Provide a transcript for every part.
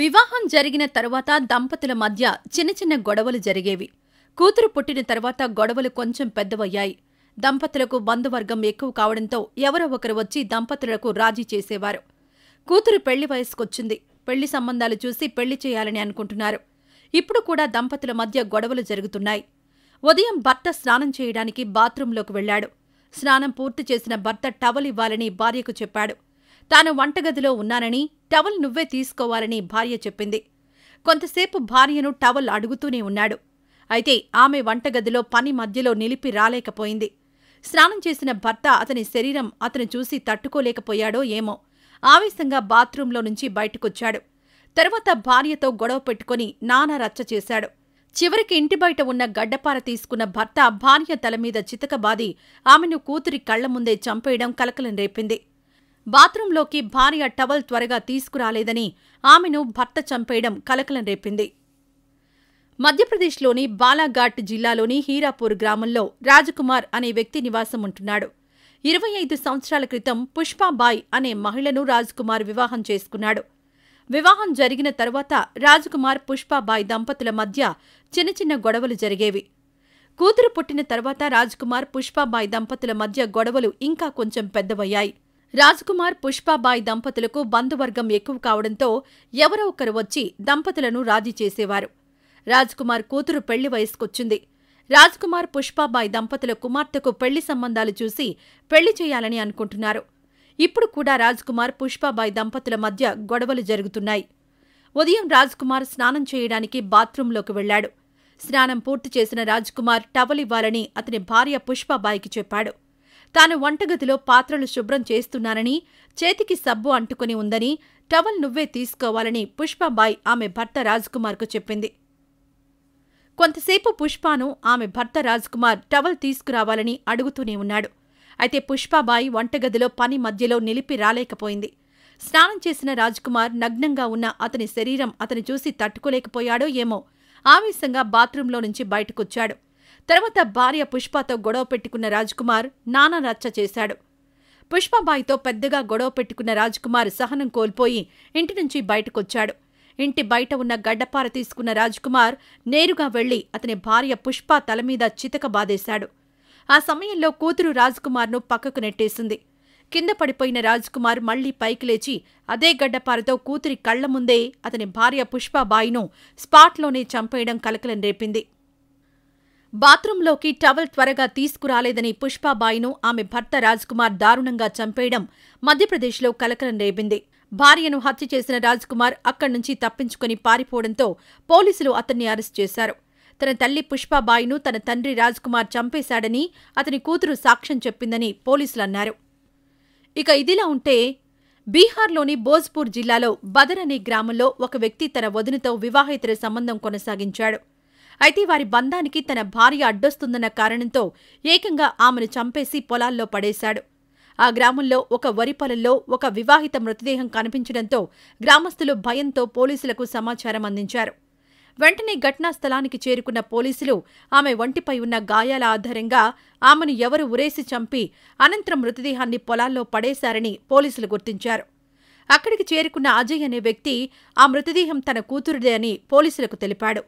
వివాహం జరిగిన తర్వాత దంపతుల మధ్య చిన్న చిన్న గొడవలు జరిగేవి కూతురు పుట్టిన తర్వాత గొడవలు కొంచెం పెద్దవయ్యాయి దంపతులకు బంధువర్గం ఎక్కువ కావడంతో ఎవరో ఒకరు వచ్చి దంపతులకు రాజీ చేసేవారు కూతురు పెళ్లి వయసుకొచ్చింది పెళ్లి సంబంధాలు చూసి పెళ్లి చేయాలని అనుకుంటున్నారు ఇప్పుడు కూడా దంపతుల మధ్య గొడవలు జరుగుతున్నాయి ఉదయం భర్త స్నానం చేయడానికి బాత్రూంలోకి వెళ్లాడు స్నానం పూర్తి చేసిన భర్త టవల్ ఇవ్వాలని భార్యకు చెప్పాడు తాను వంటగదిలో ఉన్నానని టవల్ నువ్వే తీసుకోవాలని భార్య చెప్పింది కొంతసేపు భార్యను టవల్ అడుగుతూనే ఉన్నాడు అయితే ఆమె వంటగదిలో పని మధ్యలో నిలిపి రాలేకపోయింది స్నానం చేసిన భర్త అతని శరీరం అతను చూసి తట్టుకోలేకపోయాడో ఏమో ఆవేశంగా బాత్రూంలో నుంచి బయటకొచ్చాడు తరువాత భార్యతో గొడవ పెట్టుకుని నానా రచ్చ చేశాడు చివరికి ఇంటి బయట ఉన్న గడ్డపార తీసుకున్న భర్త భార్య తలమీద చితకబాది ఆమెను కూతురి కళ్ల ముందే చంపేయడం కలకలం రేపింది బాత్రూంలోకి భార్య టవల్ త్వరగా తీసుకురాలేదని ఆమెను భర్త చంపేయడం కలకలం రేపింది మధ్యప్రదేశ్లోని బాలాఘాట్ జిల్లాలోని హీరాపూర్ గ్రామంలో రాజకుమార్ అనే వ్యక్తి నివాసం ఉంటున్నాడు ఇరవై ఐదు సంవత్సరాల క్రితం పుష్పాబాయ్ అనే మహిళను రాజకుమార్ వివాహం చేసుకున్నాడు వివాహం జరిగిన తరువాత రాజకుమార్ పుష్పాబాయ్ దంపతుల మధ్య చిన్న చిన్న గొడవలు జరిగేవి కూతురు పుట్టిన తర్వాత రాజకుమార్ పుష్పాబాయ్ దంపతుల మధ్య గొడవలు ఇంకా కొంచెం పెద్దవయ్యాయి రాజ్కుమార్ పుష్పాబాయ్ దంపతులకు బంధువర్గం ఎక్కువ కావడంతో ఎవరో ఒకరు వచ్చి దంపతులను రాజీ చేసేవారు కుమార్ కూతురు పెళ్లి వయసుకొచ్చింది కుమార్ పుష్పాబాయ్ దంపతుల కుమార్తెకు పెళ్లి సంబంధాలు చూసి పెళ్లి చేయాలని అనుకుంటున్నారు ఇప్పుడు కూడా రాజ్కుమార్ పుష్పాబాయ్ దంపతుల మధ్య గొడవలు జరుగుతున్నాయి ఉదయం రాజ్కుమార్ స్నానం చేయడానికి బాత్రూంలోకి వెళ్లాడు స్నానం పూర్తి చేసిన రాజ్కుమార్ టవల్ ఇవ్వాలని అతని భార్య పుష్పాబాయికి చెప్పాడు తాను వంటగదిలో పాత్రలు శుభ్రం చేస్తున్నానని చేతికి సబ్బు అంటుకుని ఉందని టవల్ నువ్వే తీసుకోవాలని పుష్పబాయ్ ఆమె భర్త రాజ్కుమార్కు చెప్పింది కొంతసేపు పుష్పాను ఆమె భర్త రాజ్కుమార్ టవల్ తీసుకురావాలని అడుగుతూనే ఉన్నాడు అయితే పుష్పాబాయి వంటగదిలో పని మధ్యలో నిలిపి రాలేకపోయింది స్నానం చేసిన రాజ్కుమార్ నగ్నంగా ఉన్న అతని శరీరం అతని చూసి తట్టుకోలేకపోయాడో ఏమో ఆవేశంగా బాత్రూంలో నుంచి బయటకొచ్చాడు తర్వాత భార్య పుష్పతో గొడవ పెట్టుకున్న రాజ్కుమార్ నానా రచ్చ చేశాడు పుష్పబాయితో పెద్దగా గొడవ పెట్టుకున్న రాజ్కుమార్ సహనం కోల్పోయి ఇంటి నుంచి బయటకొచ్చాడు ఇంటి బయట ఉన్న గడ్డపార తీసుకున్న రాజ్కుమార్ నేరుగా వెళ్లి అతని భార్య పుష్ప తలమీద చితక బాధేశాడు ఆ సమయంలో కూతురు రాజ్కుమార్ను పక్కకు నెట్టేసింది కింద పడిపోయిన రాజ్కుమార్ మళ్లీ పైకి లేచి అదే గడ్డపారతో కూతురి కళ్ల ముందే అతని భార్య పుష్పబాయిను స్పాట్లోనే చంపేయడం కలకలం రేపింది బాత్రూంలోకి టవల్ త్వరగా తీసుకురాలేదని పుష్పాబాయిను ఆమె భర్త కుమార్ దారుణంగా చంపేయడం మధ్యప్రదేశ్లో కలకలం రేపింది భార్యను హత్య చేసిన కుమార్ అక్కడి నుంచి తప్పించుకుని పారిపోవడంతో పోలీసులు అతన్ని అరెస్ట్ చేశారు తన తల్లి పుష్పాబాయిను తన తండ్రి కుమార్ చంపేశాడని అతని కూతురు సాక్ష్యం చెప్పిందని పోలీసులు అన్నారు ఇక ఇదిలా ఉంటే బీహార్లోని భోజ్పూర్ జిల్లాలో బదర్ అనే గ్రామంలో ఒక వ్యక్తి తన వదినతో వివాహేతర సంబంధం కొనసాగించాడు అయితే వారి బంధానికి తన భార్య అడ్డొస్తుందన్న కారణంతో ఏకంగా ఆమెను చంపేసి పొలాల్లో పడేశాడు ఆ గ్రామంలో ఒక వరి పొలంలో ఒక వివాహిత మృతదేహం కనిపించడంతో గ్రామస్తులు భయంతో పోలీసులకు సమాచారం అందించారు వెంటనే ఘటనా స్థలానికి చేరుకున్న పోలీసులు ఆమె వంటిపై ఉన్న గాయాల ఆధారంగా ఆమెను ఎవరు ఉరేసి చంపి అనంతరం మృతదేహాన్ని పొలాల్లో పడేశారని పోలీసులు గుర్తించారు అక్కడికి చేరుకున్న అజయ్ అనే వ్యక్తి ఆ మృతదేహం తన కూతురుదే అని పోలీసులకు తెలిపాడు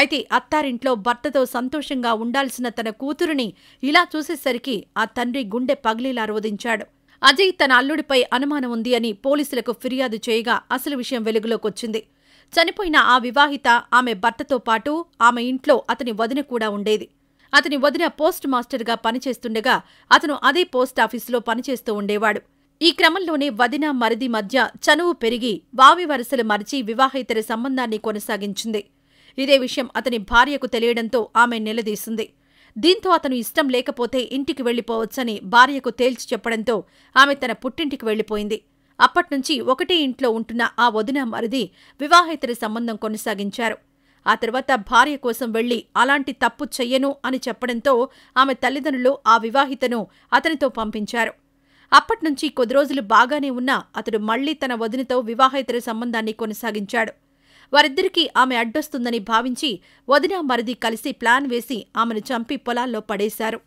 అయితే అత్తారింట్లో భర్తతో సంతోషంగా ఉండాల్సిన తన కూతురుని ఇలా చూసేసరికి ఆ తండ్రి గుండె పగిలిలా రోధించాడు అజయ్ తన అల్లుడిపై అనుమానం ఉంది అని పోలీసులకు ఫిర్యాదు చేయగా అసలు విషయం వెలుగులోకొచ్చింది చనిపోయిన ఆ వివాహిత ఆమె భర్తతో పాటు ఆమె ఇంట్లో అతని వదిన కూడా ఉండేది అతని వదిన పోస్ట్ మాస్టర్గా పనిచేస్తుండగా అతను అదే పోస్టాఫీసులో పనిచేస్తూ ఉండేవాడు ఈ క్రమంలోనే వదిన మరిది మధ్య చనువు పెరిగి వావి వరసలు మరిచి వివాహేతర సంబంధాన్ని కొనసాగించింది ఇదే విషయం అతని భార్యకు తెలియడంతో ఆమె నిలదీసింది దీంతో అతను ఇష్టం లేకపోతే ఇంటికి వెళ్లిపోవచ్చని భార్యకు తేల్చి చెప్పడంతో ఆమె తన పుట్టింటికి వెళ్లిపోయింది అప్పట్నుంచి ఒకటే ఇంట్లో ఉంటున్న ఆ వదిన మరిది వివాహేతర సంబంధం కొనసాగించారు ఆ తర్వాత భార్య కోసం వెళ్లి అలాంటి తప్పు చెయ్యను అని చెప్పడంతో ఆమె తల్లిదండ్రులు ఆ వివాహితను అతనితో పంపించారు అప్పట్నుంచి కొద్ది రోజులు బాగానే ఉన్నా అతడు మళ్లీ తన వదినతో వివాహేతర సంబంధాన్ని కొనసాగించాడు వారిద్దరికీ ఆమె అడ్డొస్తుందని భావించి వదిన మరిది కలిసి ప్లాన్ వేసి ఆమెను చంపి పొలాల్లో పడేశారు